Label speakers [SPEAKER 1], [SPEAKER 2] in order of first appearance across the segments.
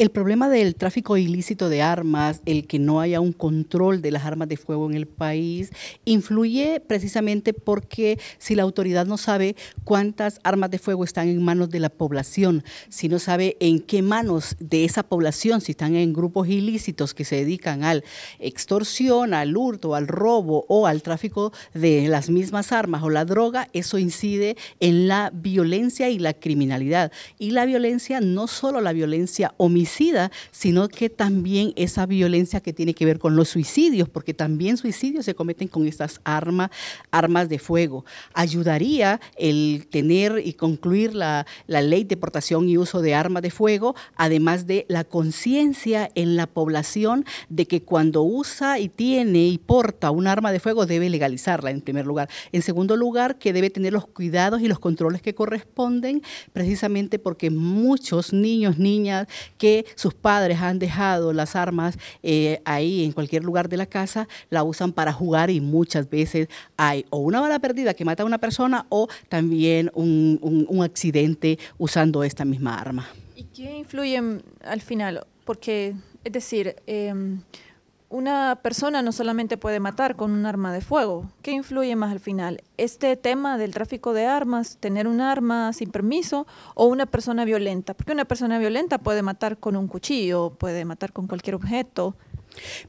[SPEAKER 1] El problema del tráfico ilícito de armas, el que no haya un control de las armas de fuego en el país, influye precisamente porque si la autoridad no sabe cuántas armas de fuego están en manos de la población, si no sabe en qué manos de esa población, si están en grupos ilícitos que se dedican al extorsión, al hurto, al robo o al tráfico de las mismas armas o la droga, eso incide en la violencia y la criminalidad. Y la violencia, no solo la violencia homicida, sino que también esa violencia que tiene que ver con los suicidios, porque también suicidios se cometen con estas armas, armas de fuego. Ayudaría el tener y concluir la, la ley de portación y uso de armas de fuego, además de la conciencia en la población de que cuando usa y tiene y porta un arma de fuego debe legalizarla en primer lugar. En segundo lugar, que debe tener los cuidados y los controles que corresponden, precisamente porque muchos niños, niñas que sus padres han dejado las armas eh, ahí en cualquier lugar de la casa, la usan para jugar y muchas veces hay o una bala perdida que mata a una persona o también un, accidente usando esta misma arma.
[SPEAKER 2] ¿Y qué influye mm, al final? Porque, es decir, em, una persona no solamente puede matar con un arma de fuego. ¿Qué influye más al final? ¿Este tema del tráfico de armas, tener un arma sin permiso o una persona violenta? Porque una persona violenta puede matar con un cuchillo, puede matar con cualquier objeto.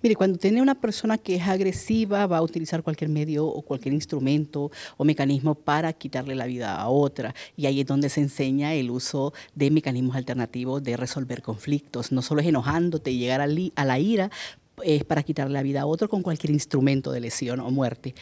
[SPEAKER 1] Mire, cuando tiene una persona que es agresiva, va a utilizar cualquier medio o cualquier instrumento o mecanismo para quitarle la vida a otra. Y ahí es donde se enseña el uso de mecanismos alternativos de resolver conflictos. No solo es enojándote y llegar a, a la ira, es para quitarle la vida a otro con cualquier instrumento de lesión o muerte.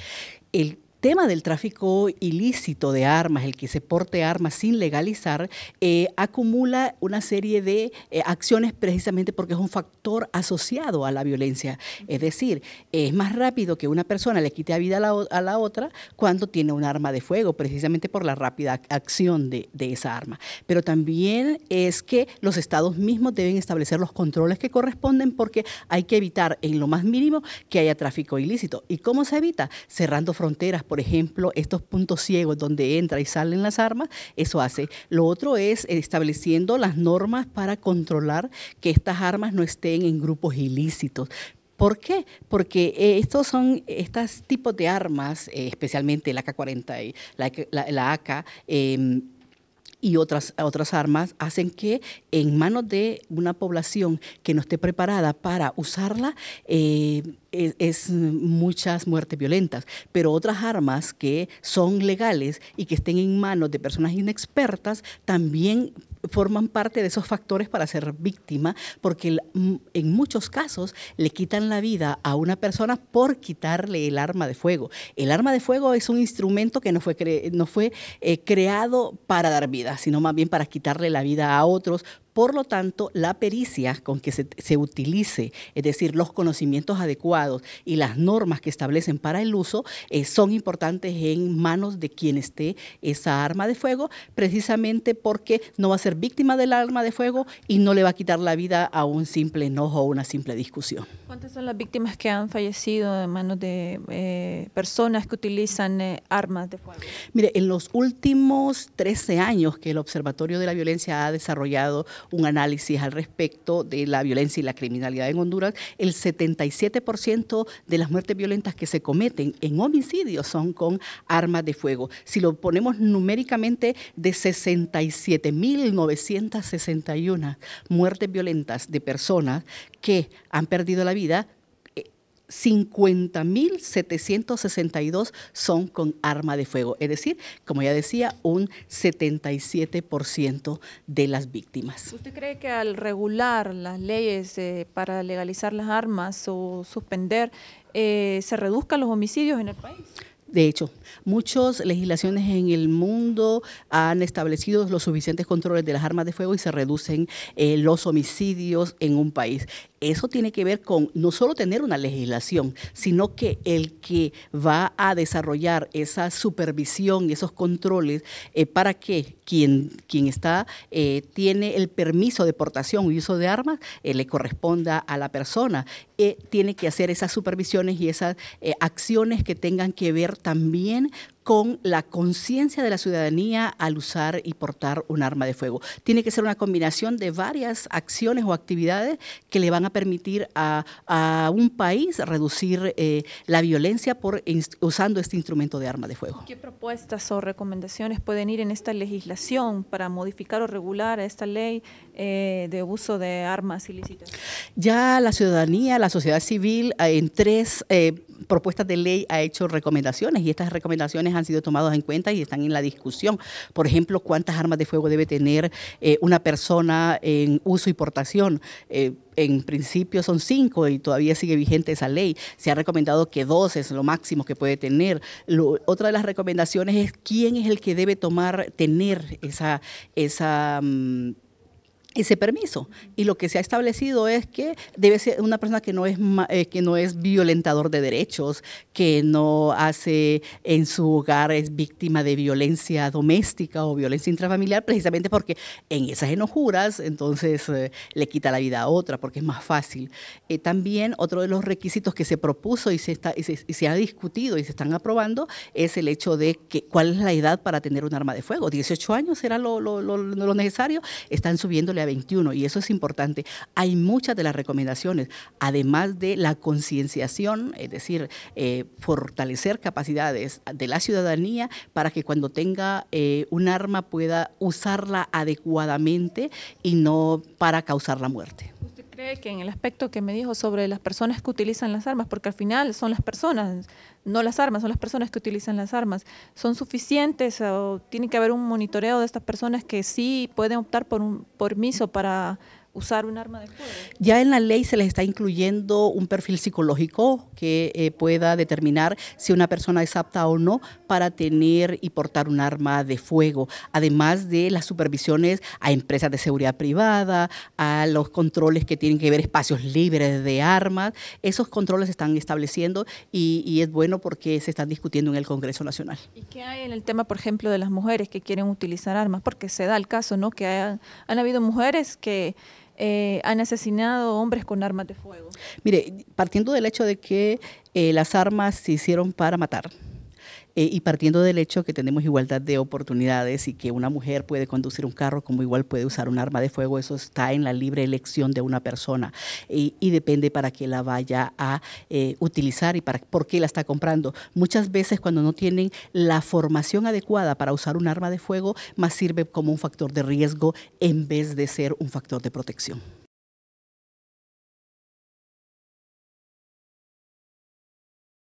[SPEAKER 1] El tema del tráfico ilícito de armas, el que se porte armas sin legalizar, eh, acumula una serie de eh, acciones precisamente porque es un factor asociado a la violencia. Es decir, es más rápido que una persona le quite la vida a la, otra cuando tiene un arma de fuego, precisamente por la rápida acción de, de esa arma. Pero también es que los estados mismos deben establecer los controles que corresponden porque hay que evitar en lo más mínimo que haya tráfico ilícito. ¿Y cómo se evita? Cerrando fronteras por ejemplo, estos puntos ciegos donde entra y salen las armas, eso hace. Lo otro es estableciendo las normas para controlar que estas armas no estén en grupos ilícitos. ¿Por qué? Porque eh, estos son estos tipos de armas, eh, especialmente la AK-40 y la, AK. Em, y otras, otras armas hacen que en manos de una población que no esté preparada para usarla, eh, es, muchas muertes violentas, pero otras armas que son legales y que estén en manos de personas inexpertas también forman parte de esos factores para ser víctima, porque mm, en muchos casos le quitan la vida a una persona por quitarle el arma de fuego. El arma de fuego es un instrumento que no fue, no fue eh, creado para dar vida, sino más bien para quitarle la vida a otros por lo tanto, la pericia con que se, utilice, es decir, los conocimientos adecuados y las normas que establecen para el uso, eh, son importantes en manos de quien esté esa arma de fuego, precisamente porque no va a ser víctima del arma de fuego y no le va a quitar la vida a un simple enojo o una simple discusión.
[SPEAKER 2] ¿Cuántas son las víctimas que han fallecido en manos de eh, personas que utilizan eh, armas de fuego?
[SPEAKER 1] Mire, en los últimos 13 años que el Observatorio de la Violencia ha desarrollado un análisis al respecto de la violencia y la criminalidad en Honduras, el 77% de las muertes violentas que se cometen en homicidios son con armas de fuego. Si lo ponemos numéricamente de 67.961 muertes violentas de personas que han perdido la vida, 50.762 son con arma de fuego, es decir, como ya decía, un 77% de las víctimas.
[SPEAKER 2] ¿Usted cree que al regular las leyes eh, para legalizar las armas o suspender, eh, se reduzcan los homicidios en el país?
[SPEAKER 1] De hecho, muchas legislaciones en el mundo han establecido los suficientes controles de las armas de fuego y se reducen eh, los homicidios en un país eso tiene que ver con no solo tener una legislación, sino que el que va a desarrollar esa supervisión, esos controles, eh, para que quien, quien está, eh, tiene el permiso de portación y uso de armas, eh, le corresponda a la persona. tiene que hacer esas supervisiones y esas acciones que tengan que ver también con la conciencia de la ciudadanía al usar y portar un arma de fuego. Tiene que ser una combinación de varias acciones o actividades que le van a permitir a, un país reducir eh, la violencia por usando este instrumento de arma de fuego. ¿Qué
[SPEAKER 2] propuestas o recomendaciones pueden ir en esta legislación para modificar o regular esta ley eh, de uso de armas ilícitas?
[SPEAKER 1] Ya la ciudadanía, la sociedad civil, eh, en tres propuestas de ley ha hecho recomendaciones y estas recomendaciones han sido tomadas en cuenta y están en la discusión. Por ejemplo, cuántas armas de fuego debe tener eh, una persona en uso y portación. Eh, en principio son cinco y todavía sigue vigente esa ley. Se ha recomendado que dos es lo máximo que puede tener. otra de las recomendaciones es quién es el que debe tomar, tener esa, esa mm, ese permiso. Y lo que se ha establecido es que debe ser una persona que no es, eh, que no es violentador de derechos, que no hace en su hogar, es víctima de violencia doméstica o violencia intrafamiliar, precisamente porque en esas enojuras entonces eh, le quita la vida a otra, porque es más fácil. Eh, también otro de los requisitos que se propuso y se, está, se, ha discutido y se están aprobando es el hecho de que cuál es la edad para tener un arma de fuego. 18 años será lo, necesario. Están subiendo y eso es importante, hay muchas de las recomendaciones, además de la concienciación, es decir, eh, fortalecer capacidades de la ciudadanía para que cuando tenga eh, un arma pueda usarla adecuadamente y no para causar la muerte
[SPEAKER 2] que en el aspecto que me dijo sobre las personas que utilizan las armas, porque al final son las personas, no las armas, son las personas que utilizan las armas, son suficientes o tiene que haber un monitoreo de estas personas que sí pueden optar por un permiso para usar un arma de fuego.
[SPEAKER 1] Ya en la ley se les está incluyendo un perfil psicológico que eh, pueda determinar si una persona es apta o no para tener y portar un arma de fuego, además de las supervisiones a empresas de seguridad privada, a los controles que tienen que ver espacios libres de armas. Esos controles se están estableciendo y, es bueno porque se están discutiendo en el Congreso Nacional.
[SPEAKER 2] ¿Y qué hay en el tema, por ejemplo, de las mujeres que quieren utilizar armas? Porque se da el caso, ¿no? Que han habido mujeres que eh, han asesinado hombres con armas de fuego?
[SPEAKER 1] Mire, partiendo del hecho de que eh, las armas se hicieron para matar, eh, y partiendo del hecho que tenemos igualdad de oportunidades y que una mujer puede conducir un carro como igual puede usar un arma de fuego, eso está en la libre elección de una persona y, depende para qué la vaya a eh, utilizar y para por qué la está comprando. Muchas veces cuando no tienen la formación adecuada para usar un arma de fuego, más sirve como un factor
[SPEAKER 2] de riesgo en vez de ser un factor de protección.